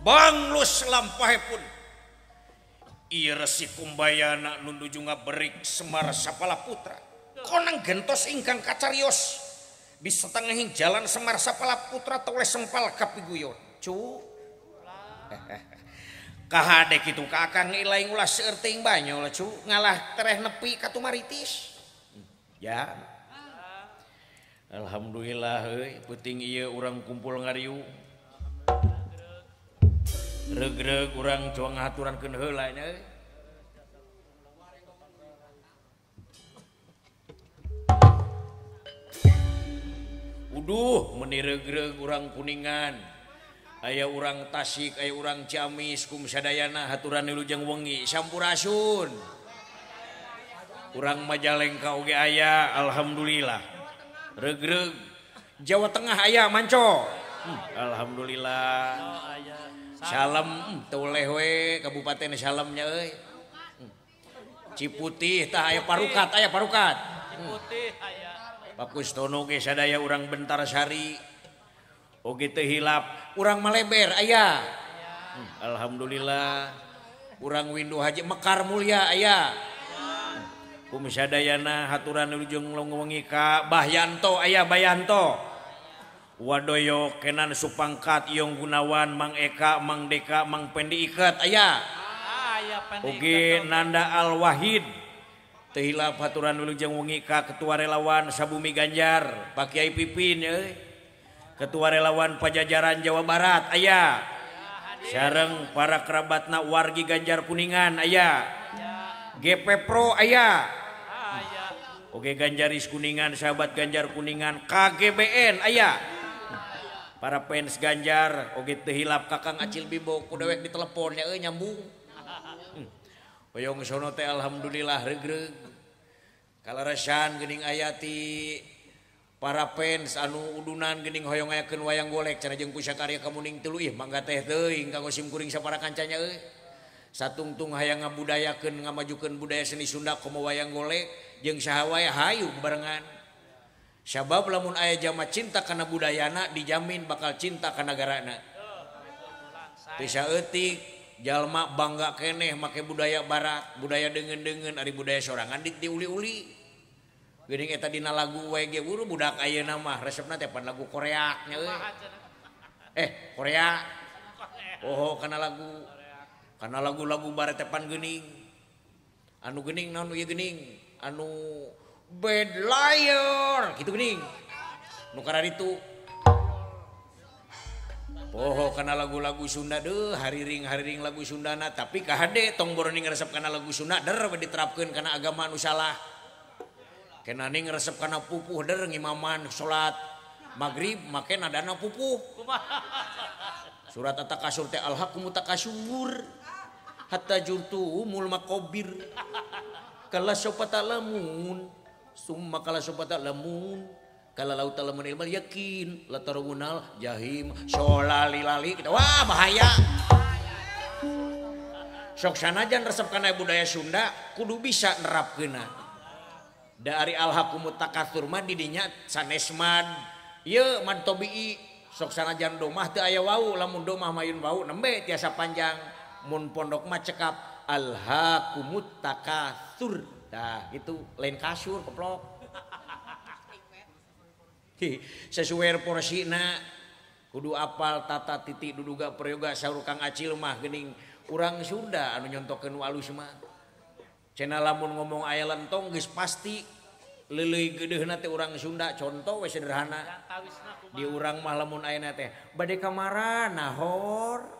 banglus lampa pun I simba nundujunga Semarsa palaputra konang gentos ingkang kacar Yo bisatengahin jalan Semarsa palaputra atau sempal kapigukah banyak ngalah ter nepi Katutis ya Alhamdulillah puting orang kumpul ngaryuk reg kurangang haturan uduh menir regreg kurang kuningan ayaah orang tasik kay urang cammis kumsadayana haturanlujang wengi suraun kurang majalengkau oke ayaah Alhamdulillah regre Jawa Tengah ayaah manco hmm, Alhamdulillah oh, ayam Salm tolehwe kabupaten Salmnya hmm. Ciputih tak aya parkat aya parkat hmm. to urang bentararihilap urang maleber aya hmm, Alhamdulillah urang window hajib Mekar mulia aya Umsaana haturan ujunglungngika Bayananto aya bayanto. Wadoyo Kenan Supangkat Yoong Gunawan mang Eka Madeka mangngpendekatt Ay ah, Nanda alwahid tehila faturan dulu jaika ketua relawan sabumi Ganjar pakaiIPpi ketua relawan Pajajaran Jawa Barat ayaah sareng para kerabat Na wargi Ganjar Kuingan ayaah GP Pro aya ah, Oke ganjaris kunningan sahabat Ganjar kuningan KGBN ayaah parapence ganjar Oh gitu hilap kakangcil bibok ko dewek di teleponnya nyamong hmm. sono Alhamdulillah regreg kalau rashan Gening ayaati para fans anu dunan geninghoyong ayaken wayang golek cara jengpus karya kamuing teluwigga tehkur para kancanya satu tungtung aya ngabuayaken ngamjukan budaya seni Sunda kom wayang golek jeng sahwa hayu barengan Shabab lamun aya jama cinta kana buddayana dijamin bakal cinta kana negaraana bisatikjallma bangga keeh make budaya barat budaya degengen Ari budaya seorang ngadik uli-uli dina lagu nama reseppan lagu Korea eh Korea Oh kana lagu karena lagu-lagu barapaning anuinging anu bed la gitu kunning nu itu poho karena lagu-lagu Sunda de hariring hariing lagu Sundana tapi kah HD tombmbo ini ngersepkan lagu Sundadar dapat diterapkan karena agamaan ussa ke ngersepkan pupu Maman salat magrib makekin ada anak pupuk surattaka alhaku sumur Hattajunul qbir ke sobatalamun makalah lemun kalau laut yakin bahaya soksanajan resepkan naik budaya Sunda kudu bisa rap kena dari alhaku mutaka turma didinya sanesmanbi soksanajan do aya lamun do nembe tiasa panjang Pook ma cekap alhakumuttaka tur itu lain kasursu porina kudu apal tata titik duduga peryo sauurcil mahing u Sunda anu yon channel lamun ngomong tong pastiged Sunda contoh sederhana diurangmahlamun badde kamar nah hor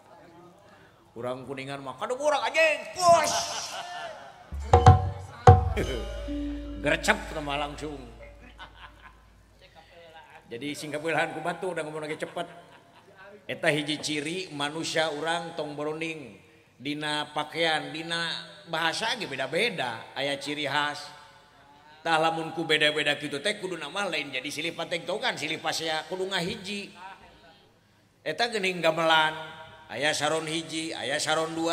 kuningan makan ajacap sama langsung jadi singu cepat hiji-ciri manusia ang tongoning Dina pakaian Dina bahasa aja beda-beda ayaah ciri khas tak lamunku beda-beda gitu nama lain jadi hijing gamelan Sharron hiji ayah saron 2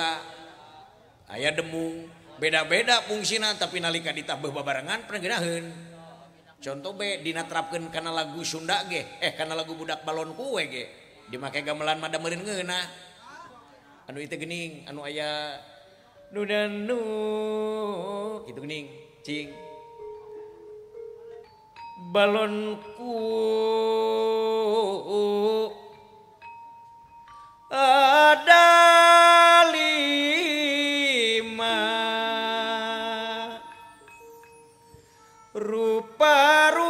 aya demung beda-beda fungs sinan tapi nalika ditambahh babarangan pergerahan contoh B diatrapkan karena lagu Sunda geh eh karena lagu budak balon kue dimakai gamelan meu ituing anu aya balon kue rupa-u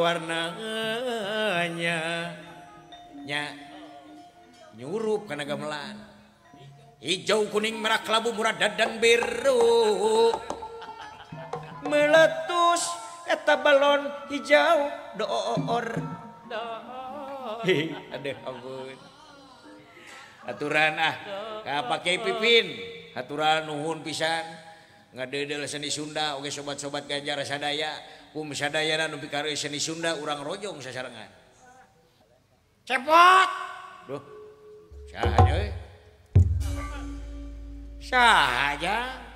warnanyanya nyuruh karena gamelan hijau kuning meraklabu murahdang biru meletus ap balon hijau door aturan ah pakai pipin haturan nuhun pisan ngade seni Sunda oke sobat-sobat Gajar rasaa Um seni Sunda urangrojjosangan cepot sah